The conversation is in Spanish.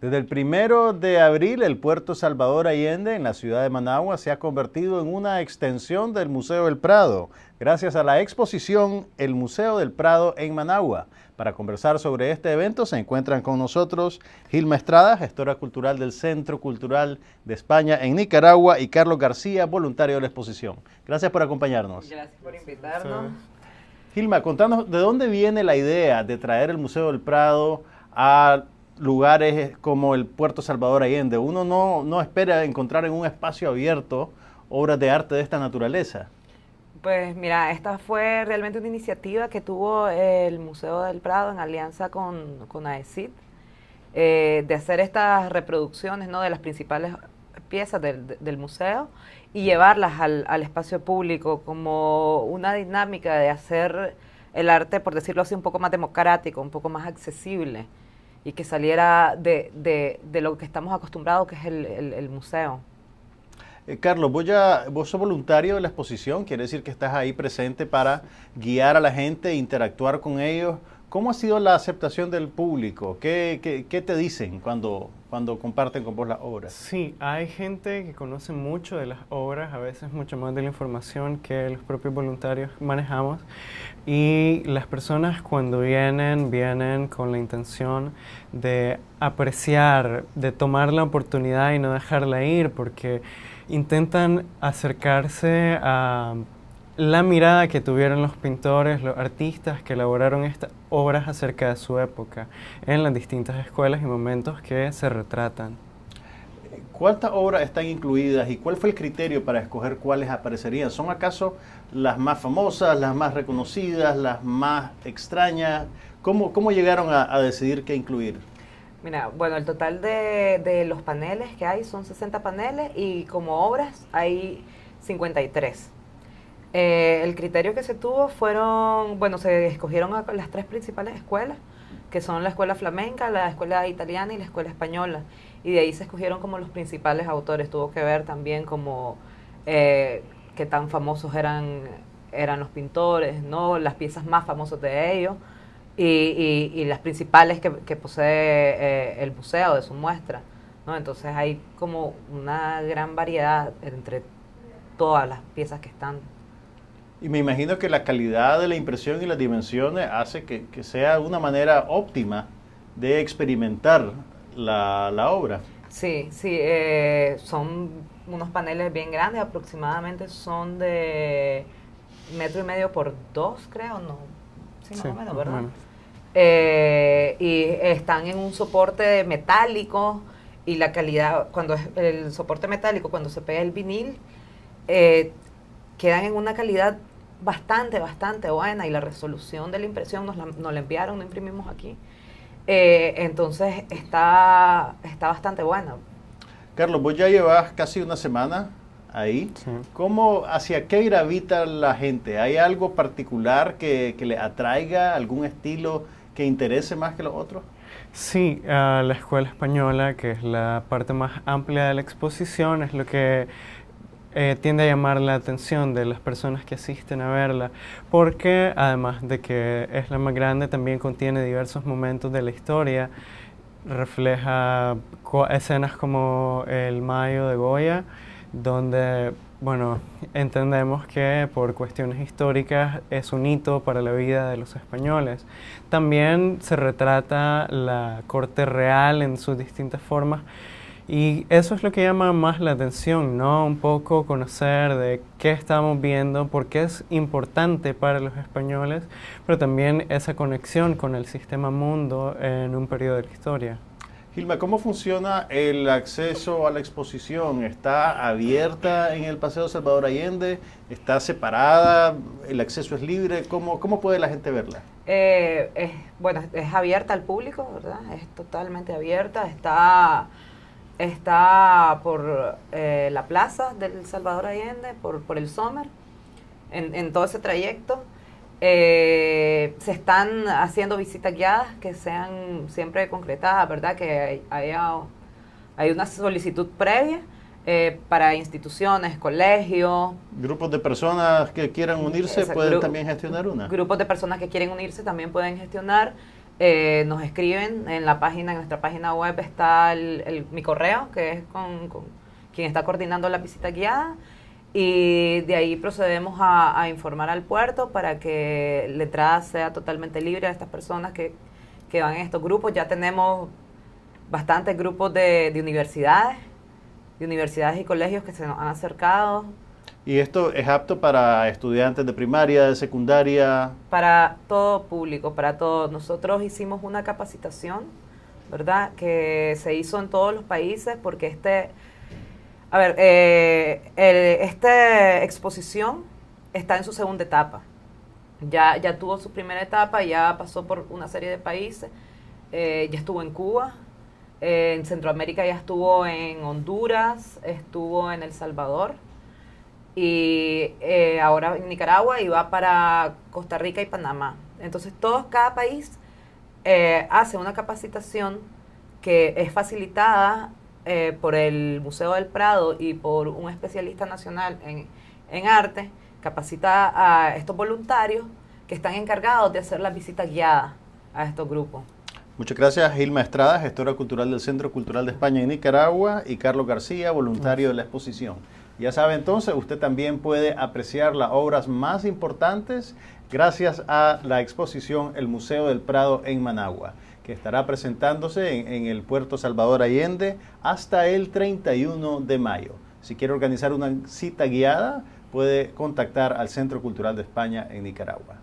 Desde el primero de abril, el puerto Salvador Allende en la ciudad de Managua se ha convertido en una extensión del Museo del Prado, gracias a la exposición El Museo del Prado en Managua. Para conversar sobre este evento se encuentran con nosotros Gilma Estrada, gestora cultural del Centro Cultural de España en Nicaragua, y Carlos García, voluntario de la exposición. Gracias por acompañarnos. Gracias por invitarnos. Gilma, contanos de dónde viene la idea de traer el Museo del Prado a lugares como el Puerto Salvador Allende. Uno no, no espera encontrar en un espacio abierto obras de arte de esta naturaleza. Pues mira, esta fue realmente una iniciativa que tuvo el Museo del Prado en alianza con, con eh, de hacer estas reproducciones ¿no? de las principales piezas del, museo y llevarlas al, espacio público como una dinámica de hacer el arte, por decirlo así, un poco más democrático, un poco más accesible y que saliera de, lo que estamos acostumbrados, que es el, museo. Eh, Carlos, voy a, vos sos voluntario de la exposición, quiere decir que estás ahí presente para guiar a la gente, e interactuar con ellos, ¿Cómo ha sido la aceptación del público? ¿Qué, te dicen cuando, cuando comparten con vos las obras? Sí, hay gente que conoce mucho de las obras, a veces mucho más de la información que los propios voluntarios manejamos. Y las personas cuando vienen, vienen con la intención de apreciar, de tomar la oportunidad y no dejarla ir, porque intentan acercarse a la mirada que tuvieron los pintores, los artistas que elaboraron estas obras acerca de su época en las distintas escuelas y momentos que se retratan. ¿Cuántas obras están incluidas y cuál fue el criterio para escoger cuáles aparecerían? ¿Son acaso las más famosas, las más reconocidas, las más extrañas? ¿Cómo, llegaron a, decidir qué incluir? Mira, bueno, el total de, de los paneles que hay son 60 paneles y como obras hay 53. Eh, el criterio que se tuvo fueron, bueno, se escogieron las tres principales escuelas, que son la escuela flamenca, la escuela italiana y la escuela española. Y de ahí se escogieron como los principales autores. Tuvo que ver también como eh, qué tan famosos eran, eran los pintores, ¿no? las piezas más famosas de ellos y, las principales que, posee eh, el museo de su muestra. ¿no? Entonces hay como una gran variedad entre todas las piezas que están. Y me imagino que la calidad de la impresión y las dimensiones hace que, sea una manera óptima de experimentar la, obra. Sí, sí, eh, son unos paneles bien grandes, aproximadamente son de metro y medio por dos, creo, no, sí, más o menos, ¿verdad? Eh, y están en un soporte metálico y la calidad, cuando el soporte metálico, cuando se pega el vinil, eh, quedan en una calidad bastante, bastante buena y la resolución de la impresión nos la, nos enviaron, no imprimimos aquí. Eh, entonces está, está bastante buena. Carlos, vos ya llevas casi una semana ahí. ¿Cómo, hacia qué gravita la gente? ¿Hay algo particular que, que le atraiga, algún estilo que interese más que los otros? Sí, la Escuela Española, que es la parte más amplia de la exposición, es lo que eh, tiende a llamar la atención de las personas que asisten a verla, porque además de que es la más grande, también contiene diversos momentos de la historia, refleja escenas como el Mayo de Goya, donde, bueno, entendemos que por cuestiones históricas es un hito para la vida de los españoles. También se retrata la corte real en sus distintas formas y eso es lo que llama más la atención, ¿no? Un poco conocer de qué estamos viendo, por qué es importante para los españoles, pero también esa conexión con el sistema mundo en un periodo de la historia. Gilma, ¿cómo funciona el acceso a la exposición? ¿Está abierta en el Paseo Salvador Allende? ¿Está separada? ¿El acceso es libre? ¿Cómo, cómo puede la gente verla? Eh, es, bueno, es abierta al público, ¿verdad? Es totalmente abierta. Está está por eh, la plaza del Salvador Allende, por, por el Sommer, en, todo ese trayecto. Eh, se están haciendo visitas guiadas que sean siempre concretadas, ¿verdad? Que haya, hay una solicitud previa eh, para instituciones, colegios. Grupos de personas que quieran unirse pueden también gestionar una. Grupos de personas que quieren unirse también pueden gestionar. Eh, nos escriben en la página, en nuestra página web está mi correo, que es con, quien está coordinando la visita guiada, y de ahí procedemos a, informar al puerto para que la entrada sea totalmente libre a estas personas que, van en estos grupos. Ya tenemos bastantes grupos de universidades, de universidades y colegios que se nos han acercado ¿Y esto es apto para estudiantes de primaria, de secundaria? Para todo público, para todos. Nosotros hicimos una capacitación, ¿verdad? Que se hizo en todos los países porque este, a ver, eh, esta exposición está en su segunda etapa. Ya, ya tuvo su primera etapa, ya pasó por una serie de países, eh, ya estuvo en Cuba, eh, en Centroamérica ya estuvo en Honduras, estuvo en El Salvador y eh, ahora en Nicaragua y va para Costa Rica y Panamá. Entonces, todos, cada país eh, hace una capacitación que es facilitada eh, por el Museo del Prado y por un especialista nacional en, en arte, capacita a estos voluntarios que están encargados de hacer las visitas guiadas a estos grupos. Muchas gracias, Gilma Estrada, gestora cultural del Centro Cultural de España en Nicaragua, y Carlos García, voluntario de la exposición. Ya sabe entonces, usted también puede apreciar las obras más importantes gracias a la exposición El Museo del Prado en Managua, que estará presentándose en, el puerto Salvador Allende hasta el 31 de mayo. Si quiere organizar una cita guiada, puede contactar al Centro Cultural de España en Nicaragua.